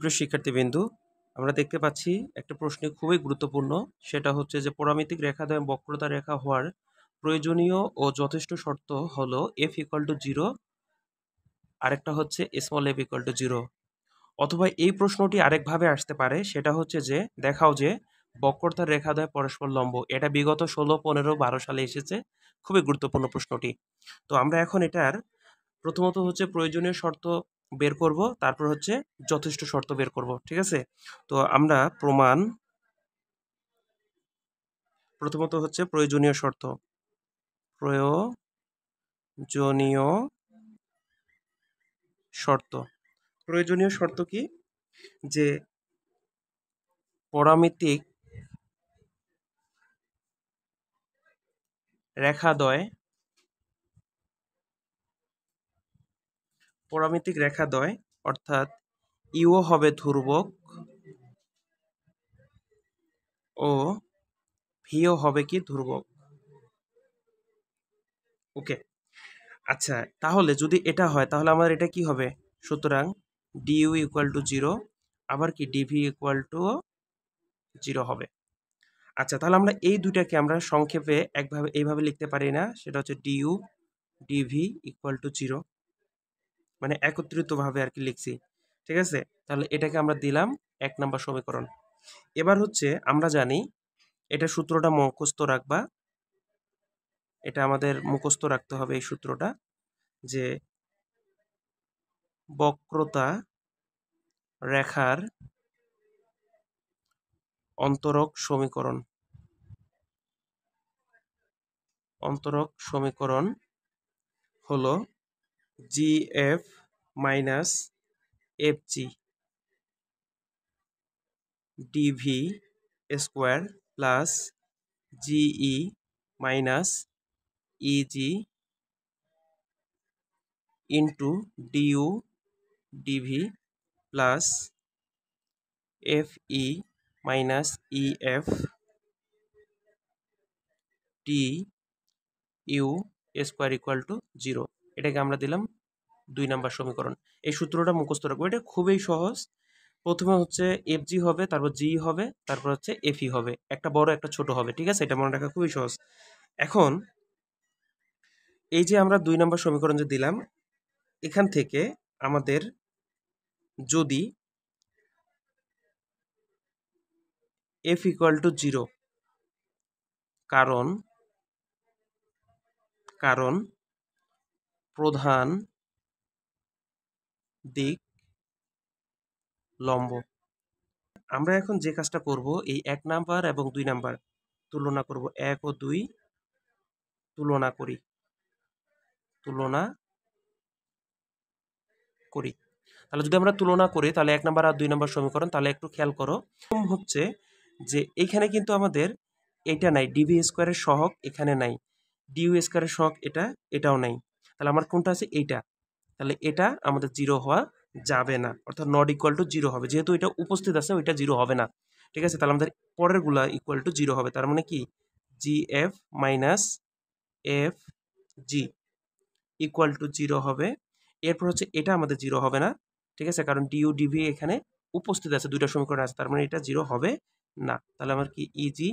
সুপ্রিয় শিক্ষার্থীবৃন্দু আমরা দেখতে পাচ্ছি একটা প্রশ্ন খুবই গুরুত্বপূর্ণ সেটা হচ্ছে যে পরামিতিক দ্বয় বক্রতা রেখা হওয়ার প্রয়োজনীয় ও যথেষ্ট শর্ত হলো এফ ইকাল টু জিরো আরেকটা হচ্ছে small F equal to zero অথবা এই প্রশ্নটি আরেকভাবে আসতে পারে সেটা হচ্ছে যে দেখাও যে বক্রতার রেখাদ্বয় পরস্পর লম্ব এটা বিগত ষোলো পনেরো বারো সালে এসেছে খুবই গুরুত্বপূর্ণ প্রশ্নটি তো আমরা এখন এটার প্রথমত হচ্ছে প্রয়োজনীয় শর্ত বের করব তারপর হচ্ছে যথেষ্ট শর্ত বের করব ঠিক আছে তো আমরা প্রমাণ প্রথমত হচ্ছে প্রয়োজনীয় শর্ত প্রয়োজনীয় শর্ত প্রয়োজনীয় শর্ত কি যে পরামিতিক রেখাদয় পরামিতিক দয় অর্থাৎ ইউও হবে ধ্রুবক ও ভিও হবে কি ধ্রুবক ওকে আচ্ছা তাহলে যদি এটা হয় তাহলে আমাদের এটা কি হবে সুতরাং ডিউ ইকুয়াল টু জিরো আবার কি ডিভি ইকুয়াল টু জিরো হবে আচ্ছা তাহলে আমরা এই দুইটাকে আমরা সংক্ষেপে একভাবে এইভাবে লিখতে পারি না সেটা হচ্ছে D U D V equal to zero মানে একত্রিতভাবে আর কি লিখছি ঠিক আছে তাহলে এটাকে আমরা দিলাম এক নাম্বার সমীকরণ এবার হচ্ছে আমরা জানি এটা সূত্রটা মুখস্থ রাখবা এটা আমাদের মুখস্থ রাখতে হবে এই সূত্রটা যে বক্রতা রেখার অন্তরক সমীকরণ অন্তরক সমীকরণ হলো G F minus F G D V square plus G E minus E G into D U D V plus F E minus F T U square equal to zero এটাকে আমরা দিলাম দুই নাম্বার সমীকরণ এই সূত্রটা মুখস্থ রাখবো এটা খুবই সহজ প্রথমে হচ্ছে এফ জি হবে তারপর জি e হবে তারপর হচ্ছে এফই e হবে একটা বড় একটা ছোট হবে ঠিক আছে এটা মনে রাখা খুবই সহজ এখন এই যে আমরা দুই নম্বর সমীকরণ যে দিলাম এখান থেকে আমাদের যদি এফ ইকুয়াল টু জিরো কারণ কারণ প্রধান দিক লম্ব আমরা এখন যে কাজটা করব এই এক নাম্বার এবং দুই নাম্বার তুলনা করব এক ও দুই তুলনা করি তুলনা করি তাহলে যদি আমরা তুলনা করি তাহলে এক নাম্বার আর দুই নাম্বার সমীকরণ তাহলে একটু খেয়াল করো হচ্ছে যে এখানে কিন্তু আমাদের এটা নাই ডিভি স্কোয়ারের সহক এখানে নাই ডিউ স্কোয়ারের সহক এটা এটাও নাই তাহলে আমার কোনটা আছে এইটা তাহলে এটা আমাদের জিরো হওয়া যাবে না অর্থাৎ নট ইকুয়াল টু জিরো হবে যেহেতু এটা উপস্থিত আছে ওইটা জিরো হবে না ঠিক আছে তাহলে আমাদের পরেরগুলা ইকুয়াল টু জিরো হবে তার মানে কি G F minus F G equal to zero হবে এরপর হচ্ছে এটা আমাদের জিরো হবে না ঠিক আছে কারণ ডিউ ডিভি এখানে উপস্থিত আছে দুইটা সমীকরণ আছে তার মানে এটা জিরো হবে না তাহলে আমার কি E G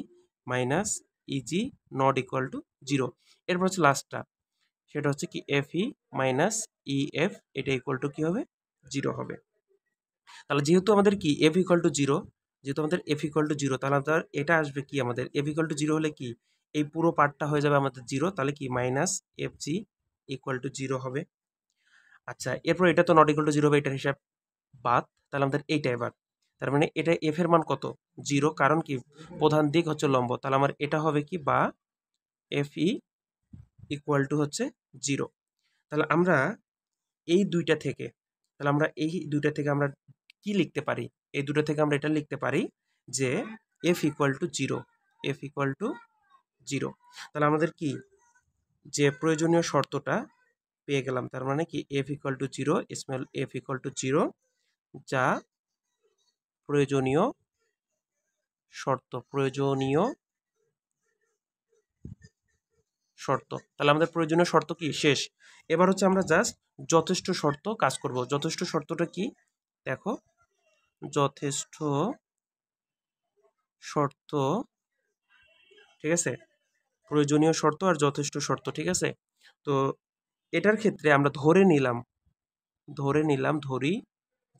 minus E G not equal to zero এরপর হচ্ছে লাস্টটা সেটা হচ্ছে কি F E minus E F এটা ইকুয়াল টু কী হবে জিরো হবে তাহলে যেহেতু আমাদের কি এফ ইকুয়াল টু জিরো যেহেতু আমাদের এফ ইকুয়াল টু জিরো তাহলে আমাদের এটা আসবে কি আমাদের এফ ইকুয়াল টু জিরো হলে কি এই পুরো পার্টটা হয়ে যাবে আমাদের জিরো তাহলে কি minus F G equal to zero হবে আচ্ছা এরপর এটা তো নট ইকুয়াল টু জিরো হবে এটার হিসাব বাদ তাহলে আমাদের এইটা এবার তার মানে এটা এফ এর মান কত জিরো কারণ কি প্রধান দিক হচ্ছে লম্ব তাহলে আমার এটা হবে কি বা F E e equal to হচ্ছে জিরো তাহলে আমরা এই দুইটা থেকে তাহলে আমরা এই দুইটা থেকে আমরা কি লিখতে পারি এই দুটো থেকে আমরা এটা লিখতে পারি যে F equal to zero F equal to zero তাহলে আমাদের কি যে প্রয়োজনীয় শর্তটা পেয়ে গেলাম তার মানে কি F equal to zero small F equal to zero যা প্রয়োজনীয় শর্ত প্রয়োজনীয় শর্ত তাহলে আমাদের প্রয়োজনীয় শর্ত কি শেষ এবার হচ্ছে আমরা জাস্ট যথেষ্ট শর্ত কাজ করব যথেষ্ট শর্তটা কি দেখো যথেষ্ট শর্ত ঠিক আছে প্রয়োজনীয় শর্ত আর যথেষ্ট শর্ত ঠিক আছে তো এটার ক্ষেত্রে আমরা ধরে নিলাম ধরে নিলাম ধরি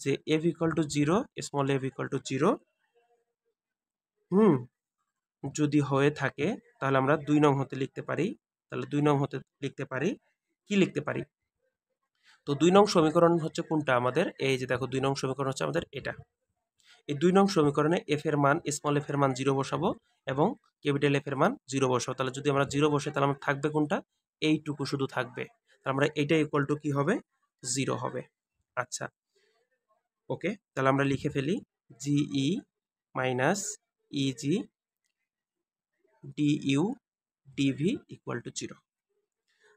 যে F equal to zero small F equal to zero হুম যদি হয়ে থাকে তাহলে আমরা দুই নং হতে লিখতে পারি তাহলে দুই নং হতে লিখতে পারি কি লিখতে পারি তো দুই নং সমীকরণ হচ্ছে কোনটা আমাদের এই যে দেখো দুই নং সমীকরণ হচ্ছে আমাদের এটা এই দুই নং সমীকরণে এফ এর মান স্মল এফ এর মান জিরো বসাবো এবং ক্যাপিটাল এফ এর মান জিরো বসাবো তাহলে যদি আমরা জিরো বসে তাহলে আমার থাকবে কোনটা এইটুকু শুধু থাকবে তাহলে আমরা এটা ইকুয়াল টু কী হবে জিরো হবে আচ্ছা ওকে তাহলে আমরা লিখে ফেলি G E minus E G D U T V equal to zero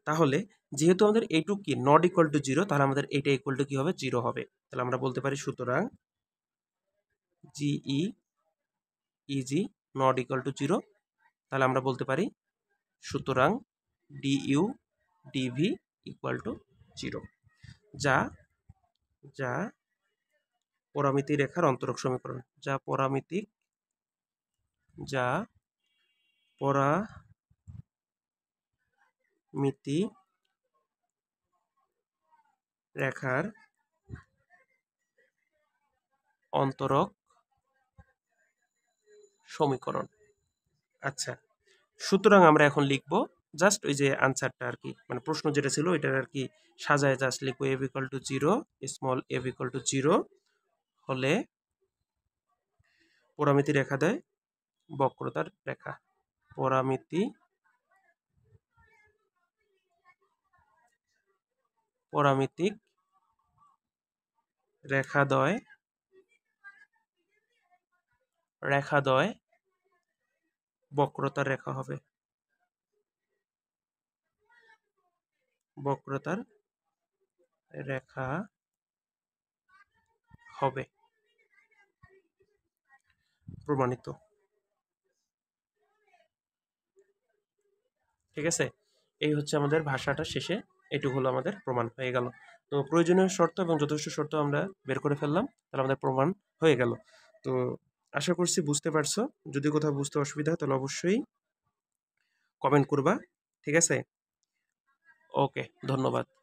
তাহলে যেহেতু আমাদের এইটু কি নট ইকুয়াল টু জিরো তাহলে আমাদের এটা ইকুয়াল টু কি হবে জিরো হবে তাহলে আমরা বলতে পারি সুতরাং G E E G not equal to zero তাহলে আমরা বলতে পারি সুতরাং D U D V equal to zero যা যা পরামিতি রেখার অন্তরক সমীকরণ যা পরামিতিক যা পরা মিতি রেখার অন্তরক সমীকরণ আচ্ছা সুতরাং আমরা এখন লিখব জাস্ট ওই যে আনসারটা আর কি মানে প্রশ্ন যেটা ছিল ওইটার আর কি সাজায় জাস্ট লিখবো F equal to zero small F equal to zero হলে পরামিতি রেখা দেয় বক্রতার রেখা পরামিতি পরামিতিক রেখাদ্বয় রেখাদ্বয় বক্রতার রেখা হবে বক্রতার রেখা হবে প্রমাণিত ঠিক আছে এই হচ্ছে আমাদের ভাষাটা শেষে এটুকু হলো আমাদের প্রমাণ হয়ে গেল তো প্রয়োজনীয় শর্ত এবং যথেষ্ট শর্ত আমরা বের করে ফেললাম তাহলে আমাদের প্রমাণ হয়ে গেল তো আশা করছি বুঝতে পারছো যদি কোথাও বুঝতে অসুবিধা হয় তাহলে অবশ্যই কমেন্ট করবা ঠিক আছে ওকে ধন্যবাদ